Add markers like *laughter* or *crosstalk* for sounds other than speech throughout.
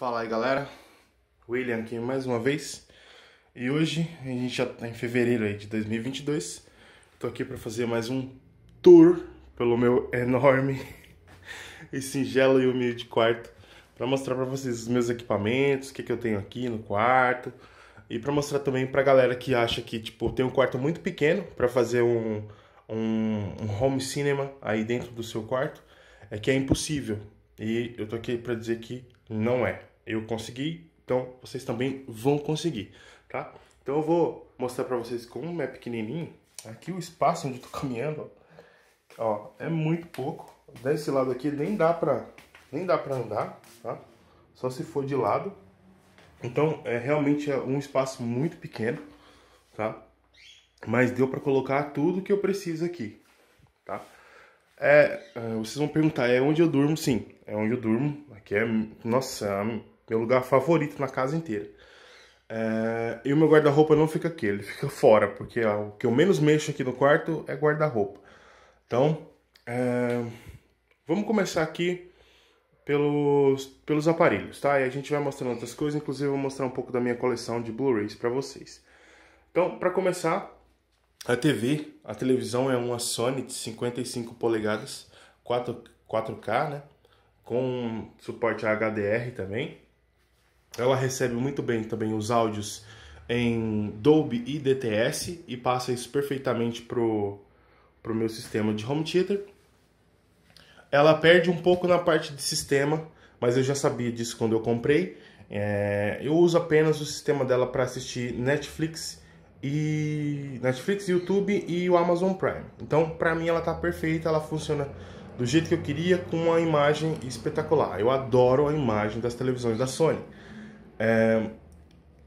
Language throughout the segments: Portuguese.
Fala aí galera, William aqui mais uma vez e hoje a gente já tá em fevereiro aí de 2022. Tô aqui para fazer mais um tour pelo meu enorme *laughs* e singelo e humilde quarto para mostrar para vocês os meus equipamentos, o que, que eu tenho aqui no quarto e para mostrar também para galera que acha que tipo tem um quarto muito pequeno para fazer um, um, um home cinema aí dentro do seu quarto é que é impossível e eu tô aqui para dizer que não é. Eu consegui, então vocês também vão conseguir, tá? Então eu vou mostrar para vocês como é pequenininho. Aqui o espaço onde eu tô *laughs* caminhando, ó, é muito pouco. Desse lado aqui nem dá para nem dá para andar, tá? Só se for de lado. Então é realmente é um espaço muito pequeno, tá? Mas deu para colocar tudo que eu preciso aqui, tá? É, é, vocês vão perguntar, é onde eu durmo? Sim, é onde eu durmo. Aqui é, nossa, meu lugar favorito na casa inteira. É, e o meu guarda-roupa não fica aqui, ele fica fora, porque ó, o que eu menos mexo aqui no quarto é guarda-roupa. Então, é, vamos começar aqui pelos, pelos aparelhos, tá? E a gente vai mostrando outras coisas, inclusive eu vou mostrar um pouco da minha coleção de Blu-rays para vocês. Então, para começar, a TV, a televisão é uma Sony de 55 polegadas, 4, 4K, né? Com suporte a HDR também. Ela recebe muito bem também os áudios em Dolby e DTS e passa isso perfeitamente pro pro meu sistema de home theater. Ela perde um pouco na parte de sistema, mas eu já sabia disso quando eu comprei. É, eu uso apenas o sistema dela para assistir Netflix e Netflix, YouTube e o Amazon Prime. Então, para mim, ela tá perfeita, ela funciona do jeito que eu queria, com uma imagem espetacular. Eu adoro a imagem das televisões da Sony. É,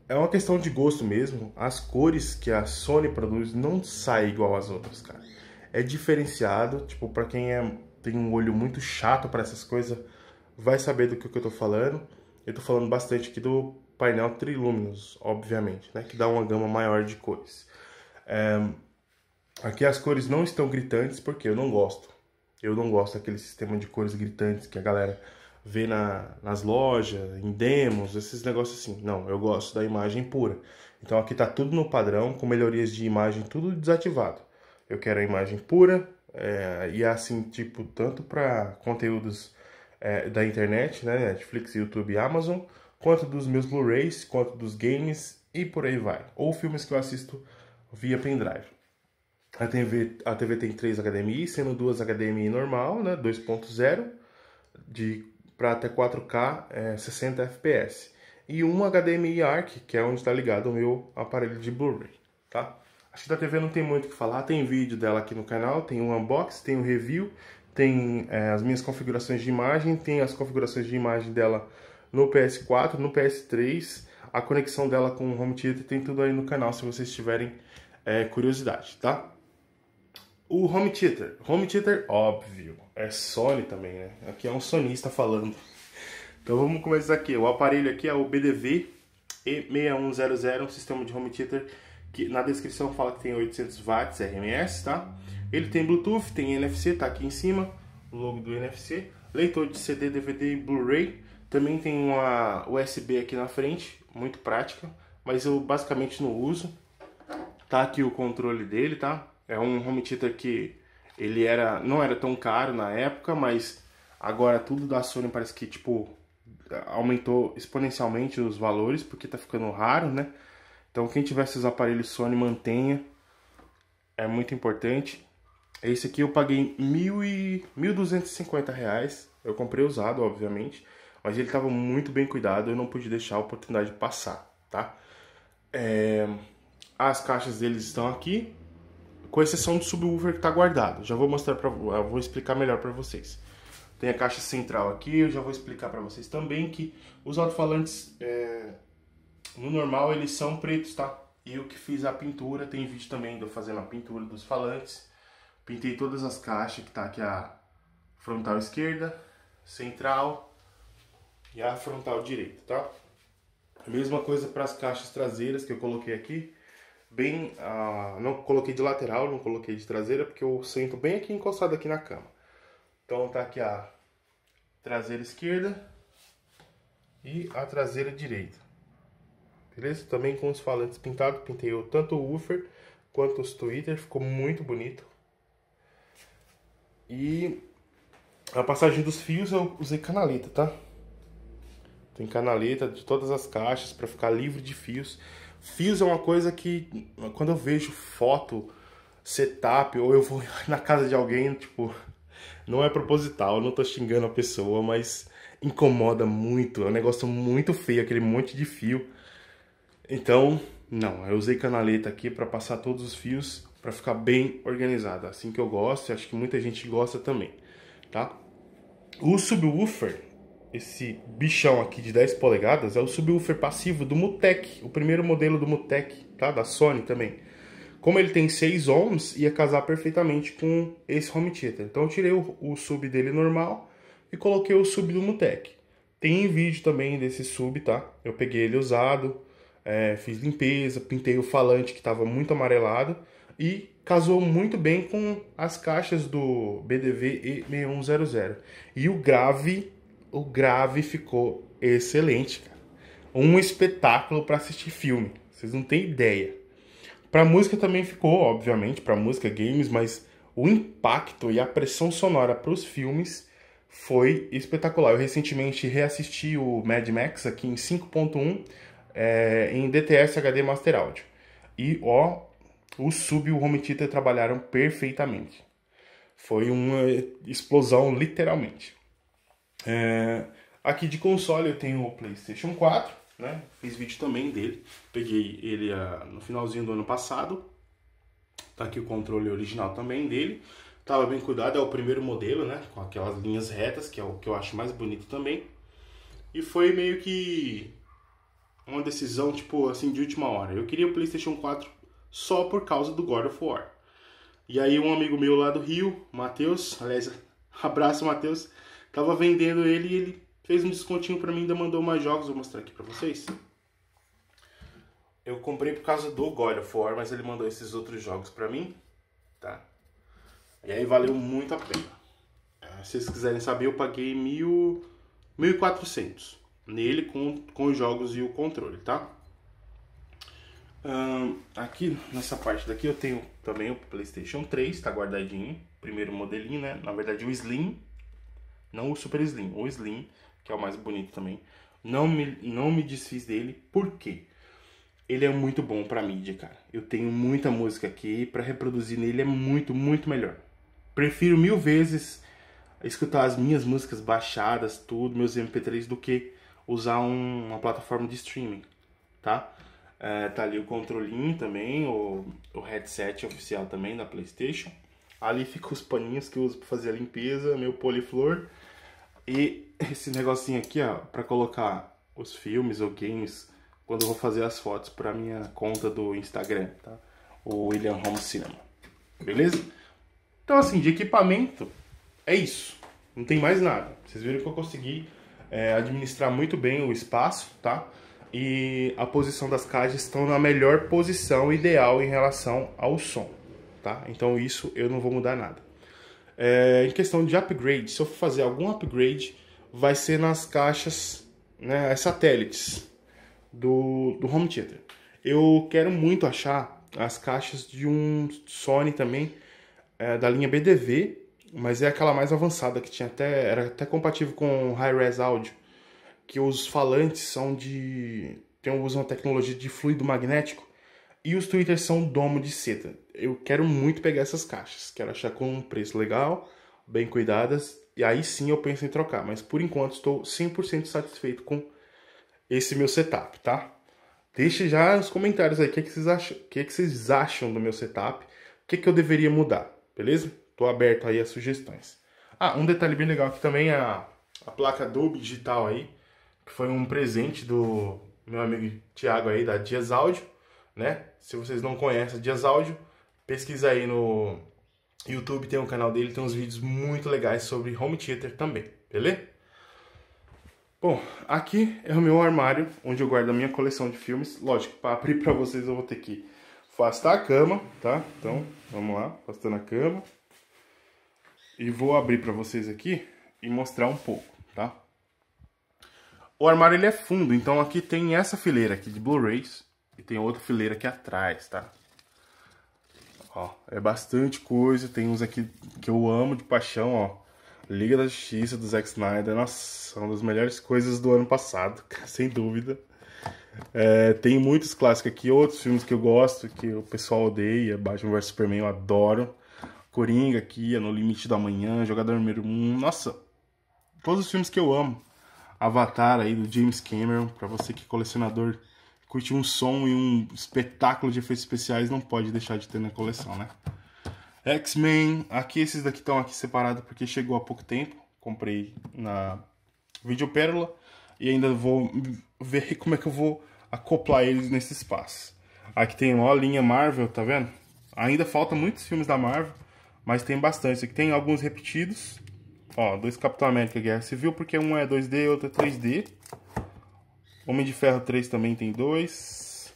é uma questão de gosto mesmo. As cores que a Sony produz não saem igual às outras, cara. É diferenciado, tipo, para quem é, tem um olho muito chato para essas coisas, vai saber do que, que eu tô falando. Eu tô falando bastante aqui do painel Triluminous, obviamente, né? Que dá uma gama maior de cores. É, aqui as cores não estão gritantes porque eu não gosto. Eu não gosto daquele sistema de cores gritantes que a galera ver na, nas lojas, em demos, esses negócios assim. Não, eu gosto da imagem pura. Então aqui está tudo no padrão, com melhorias de imagem, tudo desativado. Eu quero a imagem pura é, e assim, tipo, tanto para conteúdos é, da internet, né, Netflix, YouTube e Amazon, quanto dos meus Blu-rays, quanto dos games e por aí vai. Ou filmes que eu assisto via pendrive. A TV, a TV tem 3 HDMI, sendo duas HDMI normal, né, 2.0, de para até 4K é, 60 é FPS e um HDMI ARC, que é onde está ligado o meu aparelho de Blu-ray, tá? A da TV não tem muito o que falar, tem vídeo dela aqui no canal, tem um unboxing, tem um review, tem é, as minhas configurações de imagem, tem as configurações de imagem dela no PS4, no PS3, a conexão dela com o Home Theater, tem tudo aí no canal se vocês tiverem é, curiosidade, tá? O home theater. Home theater, óbvio. É Sony também, né? Aqui é um sonista falando. Então vamos começar aqui. O aparelho aqui é o BDV E6100, um sistema de home theater que na descrição fala que tem 800 watts RMS, tá? Ele tem Bluetooth, tem NFC, tá aqui em cima, o logo do NFC. Leitor de CD, DVD e Blu-ray. Também tem uma USB aqui na frente, muito prática, mas eu basicamente não uso. Tá aqui o controle dele, tá? É um home theater que ele era não era tão caro na época, mas agora tudo da Sony parece que tipo aumentou exponencialmente os valores porque tá ficando raro, né? Então quem tiver esses aparelhos Sony mantenha. É muito importante. Esse aqui eu paguei mil e... 1.250 reais. Eu comprei usado, obviamente. Mas ele estava muito bem cuidado. Eu não pude deixar a oportunidade de passar, tá? É... As caixas deles estão aqui com exceção do subwoofer que está guardado. Já vou mostrar para vou explicar melhor para vocês. Tem a caixa central aqui, eu já vou explicar para vocês também que os alto-falantes é, no normal eles são pretos, tá? E eu que fiz a pintura, tem vídeo também de eu fazendo a pintura dos falantes. Pintei todas as caixas que tá aqui a frontal esquerda, central e a frontal direita, tá? mesma coisa para as caixas traseiras que eu coloquei aqui bem, ah, não coloquei de lateral, não coloquei de traseira, porque eu sento bem aqui encostado aqui na cama. Então tá aqui a traseira esquerda e a traseira direita. Beleza? Também com os falantes pintados, pintei eu tanto o woofer quanto os twitter, ficou muito bonito. E a passagem dos fios eu usei canaleta, tá? Tem canaleta de todas as caixas para ficar livre de fios. Fios é uma coisa que quando eu vejo foto, setup, ou eu vou *laughs* na casa de alguém, tipo, não é proposital, eu não tô xingando a pessoa, mas incomoda muito, é um negócio muito feio, aquele monte de fio. Então, não, eu usei canaleta aqui para passar todos os fios para ficar bem organizado assim que eu gosto, e acho que muita gente gosta também, tá? O subwoofer esse bichão aqui de 10 polegadas é o subwoofer passivo do Mutec, o primeiro modelo do Mutec, tá? Da Sony também. Como ele tem 6 ohms, ia casar perfeitamente com esse home theater. Então eu tirei o, o sub dele normal e coloquei o sub do Mutec. Tem vídeo também desse sub, tá? Eu peguei ele usado, é, fiz limpeza, pintei o falante que estava muito amarelado e casou muito bem com as caixas do BDV E6100. E o grave o grave ficou excelente, cara. Um espetáculo para assistir filme. Vocês não têm ideia. Pra música também ficou, obviamente, pra música, games, mas o impacto e a pressão sonora para os filmes foi espetacular. Eu recentemente reassisti o Mad Max aqui em 5.1 é, em DTS HD Master Audio. E ó, o sub e o home theater trabalharam perfeitamente. Foi uma explosão, literalmente. É, aqui de console eu tenho o PlayStation 4, né? Fiz vídeo também dele. Peguei ele ah, no finalzinho do ano passado. Tá aqui o controle original também dele. Tava bem cuidado, é o primeiro modelo, né? Com aquelas linhas retas, que é o que eu acho mais bonito também. E foi meio que uma decisão, tipo, assim, de última hora. Eu queria o PlayStation 4 só por causa do God of War. E aí um amigo meu lá do Rio, Matheus, aliás, *laughs* abraço Matheus, Tava vendendo ele e ele fez um descontinho para mim, ainda mandou mais jogos, vou mostrar aqui para vocês. Eu comprei por causa do God of War, mas ele mandou esses outros jogos para mim, tá? E aí valeu muito a pena. Ah, se vocês quiserem saber, eu paguei mil, 1.400 nele com, com os jogos e o controle, tá? aqui, nessa parte daqui, eu tenho também o PlayStation 3, tá guardadinho. Primeiro modelinho, né? Na verdade, o Slim, não o Super Slim, o Slim, que é o mais bonito também. Não me, não me desfiz dele, por quê? Ele é muito bom pra mídia, cara. Eu tenho muita música aqui, para reproduzir nele é muito, muito melhor. Prefiro mil vezes escutar as minhas músicas baixadas, tudo, meus MP3, do que usar um, uma plataforma de streaming, tá? É, tá ali o controlinho também, o, o headset oficial também da PlayStation. Ali ficam os paninhos que eu uso para fazer a limpeza, meu poliflor. E esse negocinho aqui, ó, para colocar os filmes ou games quando eu vou fazer as fotos para minha conta do Instagram, tá? O William Home Cinema. Beleza? Então, assim, de equipamento é isso. Não tem mais nada. Vocês viram que eu consegui é, administrar muito bem o espaço, tá? E a posição das caixas estão na melhor posição ideal em relação ao som, tá? Então, isso eu não vou mudar nada. É, em questão de upgrade, se eu for fazer algum upgrade, vai ser nas caixas né, satélites do, do home theater. Eu quero muito achar as caixas de um Sony também, é, da linha BDV, mas é aquela mais avançada que tinha até era até compatível com high-res audio, que os falantes são de tem usam a tecnologia de fluido magnético e os twitters são domo de seda. Eu quero muito pegar essas caixas. Quero achar com um preço legal, bem cuidadas. E aí sim eu penso em trocar. Mas por enquanto estou 100% satisfeito com esse meu setup, tá? Deixe já nos comentários aí o que, é que, vocês acham, o que, é que vocês acham do meu setup. O que, é que eu deveria mudar, beleza? Estou aberto aí a sugestões. Ah, um detalhe bem legal aqui também é a, a placa Dolby Digital aí. Que foi um presente do meu amigo Thiago aí da Dias Audio né? Se vocês não conhecem Dias Áudio, pesquisa aí no YouTube, tem um canal dele, tem uns vídeos muito legais sobre home theater também, beleza? Bom, aqui é o meu armário, onde eu guardo a minha coleção de filmes. Lógico, para abrir para vocês eu vou ter que afastar a cama, tá? Então, vamos lá, afastando a cama. E vou abrir para vocês aqui e mostrar um pouco, tá? O armário ele é fundo, então aqui tem essa fileira aqui de Blu-rays. E tem outra fileira aqui atrás, tá? Ó, é bastante coisa. Tem uns aqui que eu amo de paixão, ó. Liga da Justiça, do Zack Snyder. Nossa, uma das melhores coisas do ano passado, *laughs* sem dúvida. É, tem muitos clássicos aqui, outros filmes que eu gosto, que o pessoal odeia. Batman vs Superman eu adoro. Coringa aqui, é No Limite da Manhã, Jogador Número 1. Nossa, todos os filmes que eu amo. Avatar aí do James Cameron, para você que é colecionador curtir um som e um espetáculo de efeitos especiais não pode deixar de ter na coleção, né? X-Men, aqui esses daqui estão aqui separados porque chegou há pouco tempo, comprei na Video Pérola e ainda vou ver como é que eu vou acoplar eles nesse espaço. Aqui tem ó, a linha Marvel, tá vendo? Ainda falta muitos filmes da Marvel, mas tem bastante. Aqui tem alguns repetidos. Ó, dois Capitão América Guerra Civil, porque um é 2D e outro é 3D. Homem de Ferro 3 também tem dois.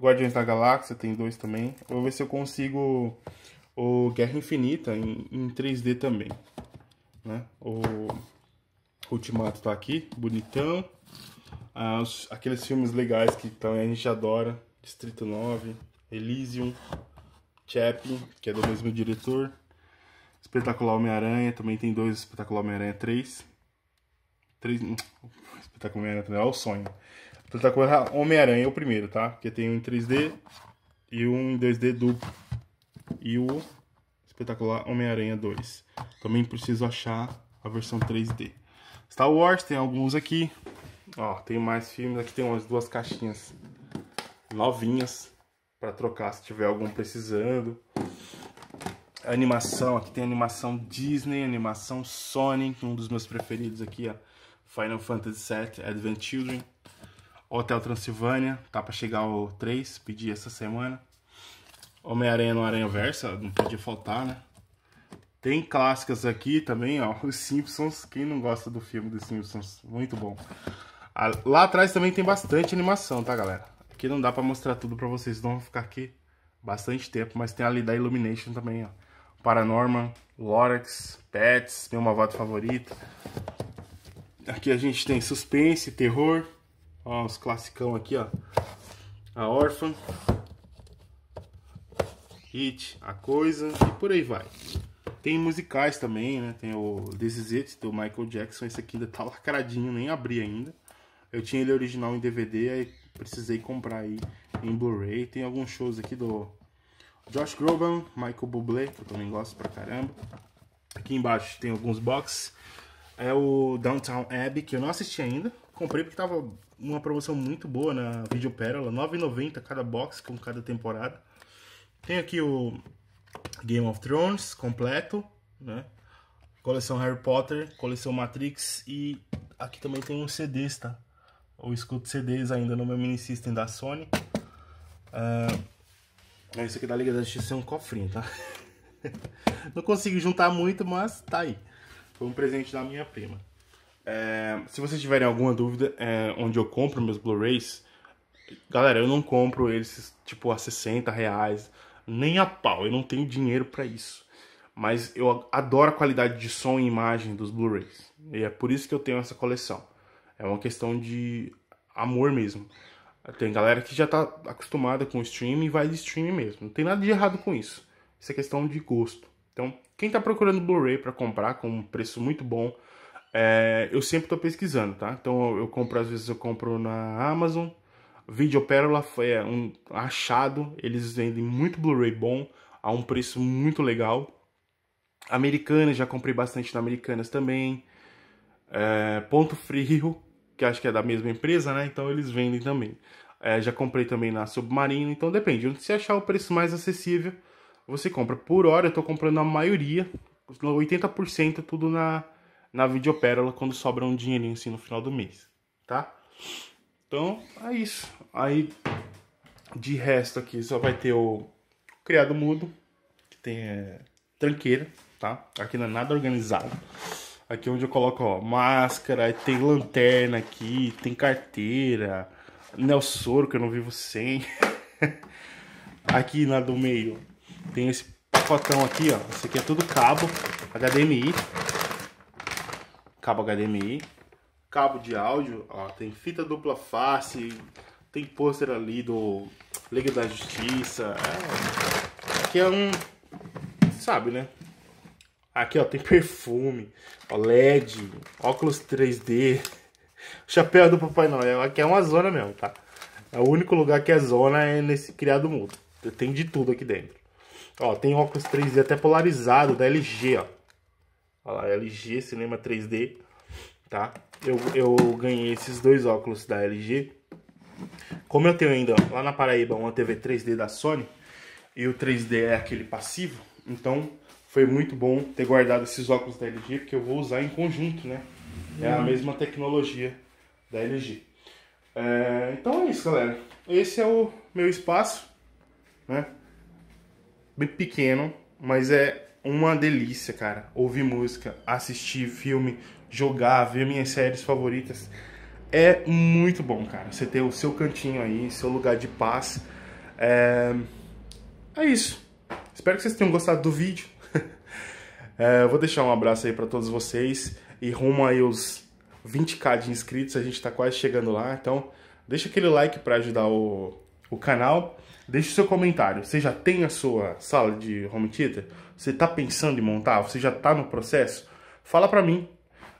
Guardiões da Galáxia tem dois também. Vou ver se eu consigo o Guerra Infinita em, em 3D também. Né? O Ultimato tá aqui, bonitão. Ah, os, aqueles filmes legais que também a gente adora. Distrito 9, Elysium, Chaplin, que é do mesmo diretor. Espetacular Homem-Aranha, também tem dois Espetacular Homem-Aranha 3. 3... Hum, espetáculo Homem-Aranha, olha o sonho. Espetacular é Homem-Aranha é o primeiro, tá? Porque tem um em 3D e um em 2D duplo. E o Espetacular Homem-Aranha 2. Também preciso achar a versão 3D. Star Wars tem alguns aqui. Ó, tem mais filmes. Aqui tem umas duas caixinhas novinhas para trocar se tiver algum precisando. animação, aqui tem animação Disney, animação Sonic, um dos meus preferidos aqui, ó. Final Fantasy VII, Advent Children, Hotel Transilvânia, tá pra chegar o 3, pedi essa semana. Homem-Aranha no Aranha Versa, não podia faltar, né? Tem clássicas aqui também, ó. *laughs* Os Simpsons, quem não gosta do filme dos Simpsons? Muito bom. Ah, lá atrás também tem bastante animação, tá, galera? Aqui não dá pra mostrar tudo pra vocês, não vão ficar aqui bastante tempo. Mas tem ali da Illumination também, ó. Paranorman, Lorax, Pets, meu malvado favorito. Aqui a gente tem suspense, terror. Ó, os classicão aqui, ó. A Orphan. Hit, A Coisa e por aí vai. Tem musicais também, né? Tem o This Is It, do Michael Jackson. Esse aqui ainda tá lacradinho, nem abri ainda. Eu tinha ele original em DVD, aí precisei comprar aí em Blu-ray. Tem alguns shows aqui do Josh Groban, Michael Bublé, que eu também gosto pra caramba. Aqui embaixo tem alguns boxes é o Downtown Abbey, que eu não assisti ainda. Comprei porque tava uma promoção muito boa na Vídeo Pérola, 9,90 cada box com cada temporada. Tem aqui o Game of Thrones completo, né? Coleção Harry Potter, coleção Matrix e aqui também tem um CDs, tá? Eu escuto CDs ainda no meu mini system da Sony. Uh, esse aqui da Liga da Justiça é um cofrinho, tá? *laughs* Não consigo juntar muito, mas tá aí. Foi um presente da minha prima. É, se vocês tiverem alguma dúvida é, onde eu compro meus Blu-rays, galera, eu não compro eles tipo a 60 reais, nem a pau, eu não tenho dinheiro para isso. Mas eu adoro a qualidade de som e imagem dos Blu-rays. E é por isso que eu tenho essa coleção. É uma questão de amor mesmo. Tem galera que já tá acostumada com o streaming e vai de streaming mesmo. Não tem nada de errado com isso. Isso é questão de gosto. Então, quem está procurando Blu-ray para comprar com um preço muito bom, é, eu sempre estou pesquisando, tá? Então, eu, eu, compro, às vezes eu compro na Amazon. Videopérola foi é, um achado, eles vendem muito Blu-ray bom, a um preço muito legal. Americanas, já comprei bastante na Americanas também. É, Ponto Frio, que acho que é da mesma empresa, né? Então eles vendem também. É, já comprei também na Submarino, então depende. Onde você achar o preço mais acessível, você compra. Por hora eu tô comprando a maioria, 80% é tudo na, na videopérola quando sobra um dinheirinho assim no final do mês, tá? Então é isso. Aí de resto aqui só vai ter o criado mudo, que tem é, tranqueira, tá? Aqui não é nada organizado. Aqui é onde eu coloco ó, máscara, tem lanterna aqui, tem carteira, Nelsoro que eu não vivo sem. *laughs* aqui na do meio tem esse pacotão aqui, ó. Esse aqui é tudo cabo HDMI. Cabo HDMI. Cabo de áudio, ó. Tem fita dupla face. Tem pôster ali do Liga da Justiça. É, aqui é um... Sabe, né? Aqui, ó. Tem perfume. Ó, LED. Óculos 3D. Chapéu do Papai Noel. Aqui é uma zona mesmo, tá? É o único lugar que é zona é nesse criado mudo. Tem de tudo aqui dentro. Ó, tem óculos 3D até polarizado da LG, ó. Olha lá, LG Cinema 3D, tá? Eu, eu ganhei esses dois óculos da LG. Como eu tenho ainda lá na Paraíba uma TV 3D da Sony, e o 3D é aquele passivo, então foi muito bom ter guardado esses óculos da LG, porque eu vou usar em conjunto, né? É a mesma tecnologia da LG. É, então é isso, galera. Esse é o meu espaço, né? bem pequeno, mas é uma delícia, cara. Ouvir música, assistir filme, jogar, ver minhas séries favoritas. É muito bom, cara. Você ter o seu cantinho aí, seu lugar de paz. É, é isso. Espero que vocês tenham gostado do vídeo. *laughs* é, vou deixar um abraço aí para todos vocês. E rumo aí os 20k de inscritos, a gente tá quase chegando lá. Então, deixa aquele like para ajudar o o canal. Deixe seu comentário. Você já tem a sua sala de home theater? Você está pensando em montar? Você já está no processo? Fala para mim.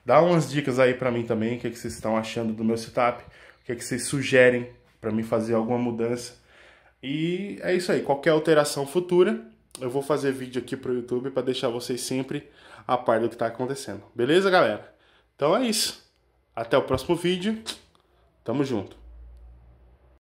Dá umas dicas aí para mim também. O que, é que vocês estão achando do meu setup? O que, é que vocês sugerem para mim fazer alguma mudança? E é isso aí. Qualquer alteração futura, eu vou fazer vídeo aqui pro YouTube para deixar vocês sempre a par do que está acontecendo. Beleza, galera? Então é isso. Até o próximo vídeo. Tamo junto.